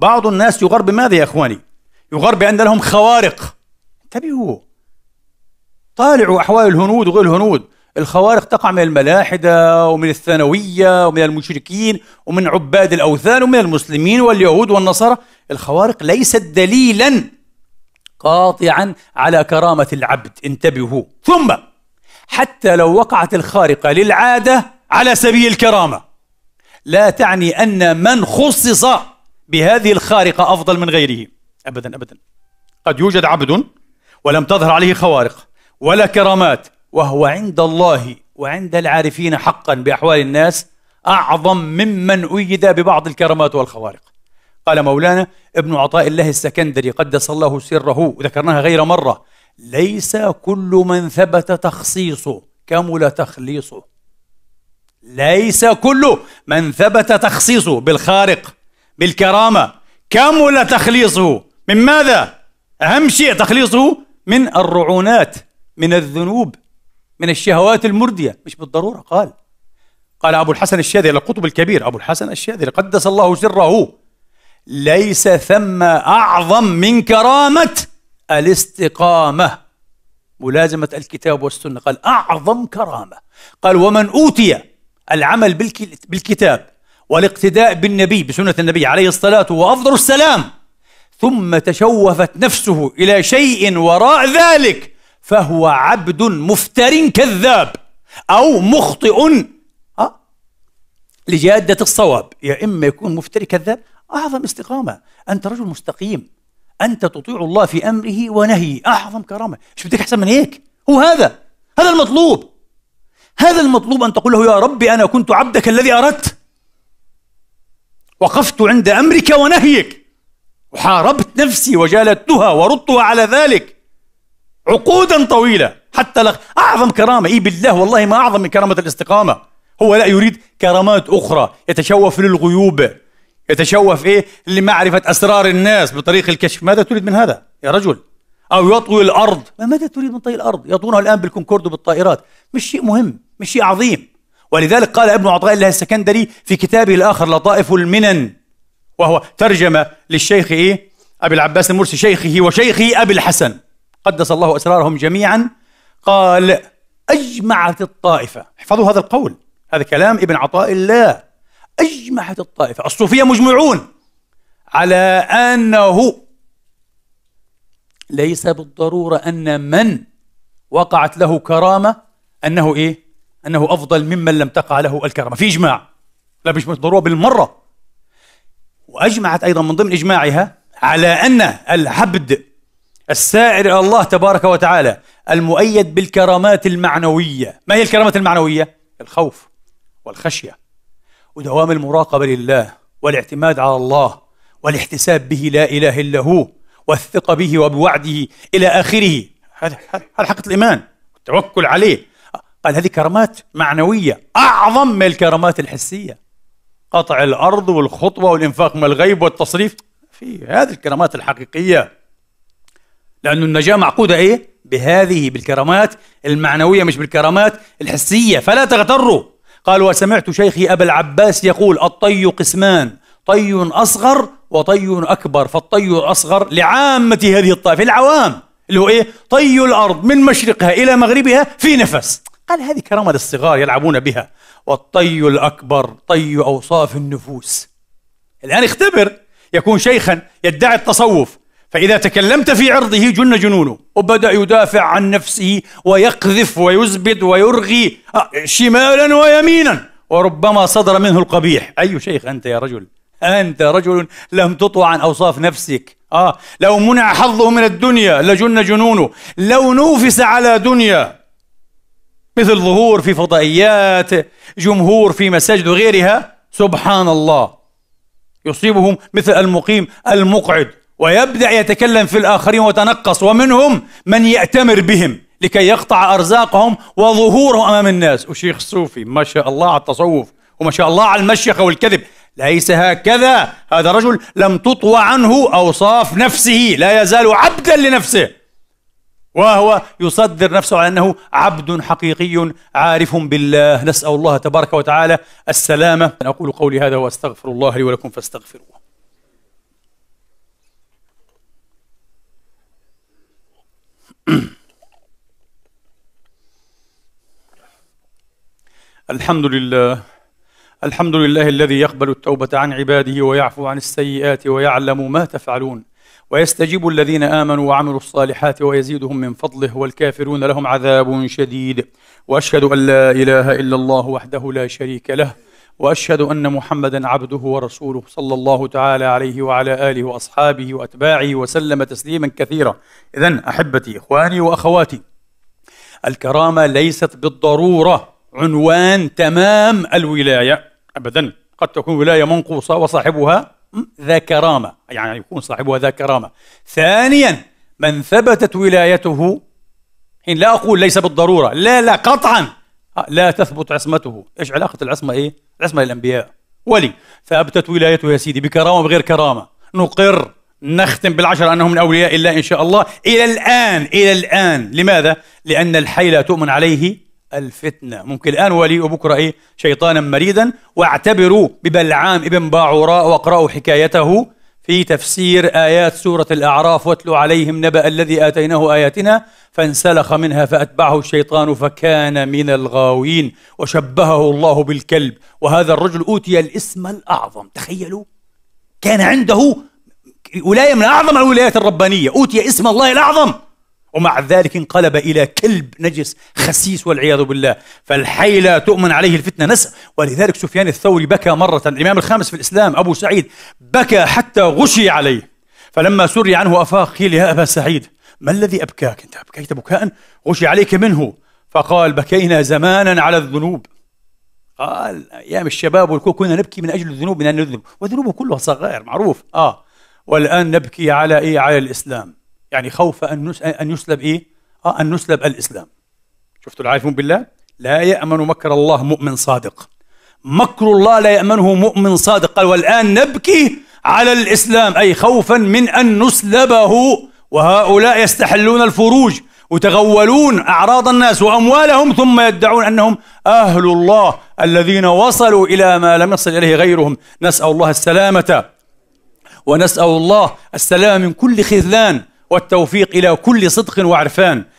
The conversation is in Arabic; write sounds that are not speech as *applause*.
بعض الناس يغر بماذا يا اخواني؟ يغر بان لهم خوارق انتبهوا طالعوا احوال الهنود وغير الهنود الخوارق تقع من الملاحدة ومن الثانوية ومن المشركين ومن عباد الأوثان ومن المسلمين واليهود والنصارى الخوارق ليست دليلا قاطعا على كرامة العبد انتبهوا ثم حتى لو وقعت الخارقة للعادة على سبيل الكرامة لا تعني أن من خصص بهذه الخارقة أفضل من غيره أبدا أبدا قد يوجد عبد ولم تظهر عليه خوارق ولا كرامات وهو عند الله وعند العارفين حقا بأحوال الناس أعظم ممن أيد ببعض الكرامات والخوارق قال مولانا ابن عطاء الله السكندري قدس الله سره ذكرناها غير مرة ليس كل من ثبت تخصيصه كمل تخليصه ليس كل من ثبت تخصيصه بالخارق بالكرامة كمل تخليصه من ماذا؟ أهم شيء تخليصه من الرعونات من الذنوب من الشهوات المردية مش بالضرورة قال قال أبو الحسن الشاذلي القطب الكبير أبو الحسن الشاذلي قدس الله سره ليس ثم أعظم من كرامة الاستقامة ملازمة الكتاب والسنة قال أعظم كرامة قال ومن أوتي العمل بالكتاب والاقتداء بالنبي بسنة النبي عليه الصلاة وأفضل السلام ثم تشوفت نفسه إلى شيء وراء ذلك فهو عبد مفتر كذاب أو مخطئ آه، لجادة الصواب يا إما يكون مفتري كذاب أعظم استقامة أنت رجل مستقيم أنت تطيع الله في أمره ونهيه أعظم كرامة شو بدك أحسن من هيك هو هذا هذا المطلوب هذا المطلوب أن تقول له يا ربي أنا كنت عبدك الذي أردت وقفت عند امرك ونهيك وحاربت نفسي وجالدتها وردتها على ذلك عقودا طويله حتى لغ... اعظم كرامه اي بالله والله ما اعظم من كرامه الاستقامه هو لا يريد كرامات اخرى يتشوف للغيوب يتشوف ايه لمعرفه اسرار الناس بطريق الكشف ماذا تريد من هذا يا رجل او يطوي الارض ما ماذا تريد من طي الارض يطونها الان بالكونكورد وبالطائرات مش شيء مهم مش شيء عظيم ولذلك قال ابن عطاء الله السكندري في كتابه الآخر لطائف المنن وهو ترجمة للشيخ إيه؟ أبي العباس المرسي شيخه وشيخه أبي الحسن قدس الله أسرارهم جميعا قال أجمعت الطائفة احفظوا هذا القول هذا كلام ابن عطاء الله أجمعت الطائفة الصوفية مجمعون على أنه ليس بالضرورة أن من وقعت له كرامة أنه إيه؟ أنه أفضل ممن لم تقع له الكرامة في إجماع لا مش ضرورة بالمرة وأجمعت أيضا من ضمن إجماعها على أن العبد السائر إلى الله تبارك وتعالى المؤيد بالكرامات المعنوية ما هي الكرامات المعنوية؟ الخوف والخشية ودوام المراقبة لله والاعتماد على الله والاحتساب به لا إله إلا هو والثقة به وبوعده إلى آخره هذا حقيقة الإيمان التوكل عليه قال هذه كرامات معنوية أعظم من الكرامات الحسية قطع الأرض والخطوة والإنفاق من الغيب والتصريف في هذه الكرامات الحقيقية لأن النجاة معقودة إيه؟ بهذه بالكرامات المعنوية مش بالكرامات الحسية فلا تغتروا قال وسمعت شيخي أبا العباس يقول الطي قسمان طي أصغر وطي أكبر فالطي الأصغر لعامة هذه الطائفة العوام اللي هو إيه طي الأرض من مشرقها إلى مغربها في نفس قال هذه كرامة للصغار يلعبون بها والطي الأكبر طي أوصاف النفوس الآن اختبر يكون شيخا يدعي التصوف فإذا تكلمت في عرضه جن جنونه وبدأ يدافع عن نفسه ويقذف ويزبد ويرغي آه، شمالا ويمينا وربما صدر منه القبيح أي شيخ أنت يا رجل أنت رجل لم تطوع عن أوصاف نفسك آه لو منع حظه من الدنيا لجن جنونه لو نوفس على دنيا مثل ظهور في فضائيات جمهور في مساجد وغيرها سبحان الله يصيبهم مثل المقيم المقعد ويبدأ يتكلم في الآخرين وتنقص ومنهم من يأتمر بهم لكي يقطع أرزاقهم وظهورهم أمام الناس وشيخ الصوفي ما شاء الله على التصوف وما شاء الله على المشيخة والكذب ليس هكذا هذا رجل لم تطوى عنه أوصاف نفسه لا يزال عبدا لنفسه وهو يصدر نفسه على انه عبد حقيقي عارف بالله نسال الله تبارك وتعالى السلامه اقول قولي هذا واستغفر الله لي ولكم فاستغفروه *clears throat* الحمد لله الحمد لله الذي يقبل التوبه عن عباده ويعفو عن السيئات ويعلم ما تفعلون ويستجيب الذين آمنوا وعملوا الصالحات ويزيدهم من فضله والكافرون لهم عذاب شديد وأشهد أن لا إله إلا الله وحده لا شريك له وأشهد أن محمدا عبده ورسوله صلى الله تعالى عليه وعلى آله وأصحابه وأتباعه وسلم تسليما كثيرا إذا أحبتي إخواني وأخواتي الكرامة ليست بالضرورة عنوان تمام الولاية أبدا قد تكون ولاية منقوصة وصاحبها ذا كرامة يعني يكون صاحبها ذا كرامة ثانيا من ثبتت ولايته حين لا أقول ليس بالضرورة لا لا قطعا آه، لا تثبت عصمته إيش علاقة العصمة إيه؟ العصمة للأنبياء ولي ثبتت ولايته يا سيدي بكرامة بغير كرامة نقر نختم بالعشرة أنهم من أولياء الله إن شاء الله إلى الآن إلى الآن لماذا؟ لأن الحي لا تؤمن عليه الفتنة ممكن الآن ولي وبكرة إيه شيطانا مريدا واعتبروا ببلعام ابن باعوراء واقرأوا حكايته في تفسير آيات سورة الأعراف واتلو عليهم نبأ الذي آتيناه آياتنا فانسلخ منها فأتبعه الشيطان فكان من الغاوين وشبهه الله بالكلب وهذا الرجل أوتي الاسم الأعظم تخيلوا كان عنده ولاية من أعظم الولايات الربانية أوتي اسم الله الأعظم ومع ذلك انقلب إلى كلب نجس خسيس والعياذ بالله فالحي لا تؤمن عليه الفتنة نس ولذلك سفيان الثوري بكى مرة الإمام الخامس في الإسلام أبو سعيد بكى حتى غشي عليه فلما سري عنه أفاق قيل يا أبا سعيد ما الذي أبكاك أنت أبكيت بكاء غشي عليك منه فقال بكينا زمانا على الذنوب قال أيام الشباب والكو كنا نبكي من أجل الذنوب من أن نذنب والذنوب كلها صغائر معروف آه والآن نبكي على إيه على الإسلام يعني خوف أن أن يسلب إيه؟ آه أن يسلب الإسلام شفتوا العارفون بالله لا يأمن مكر الله مؤمن صادق مكر الله لا يأمنه مؤمن صادق قال والآن نبكي على الإسلام أي خوفا من أن نسلبه وهؤلاء يستحلون الفروج وتغولون أعراض الناس وأموالهم ثم يدعون أنهم أهل الله الذين وصلوا إلى ما لم يصل إليه غيرهم نسأل الله السلامة ونسأل الله السلامه من كل خذلان والتوفيق إلى كل صدق وعرفان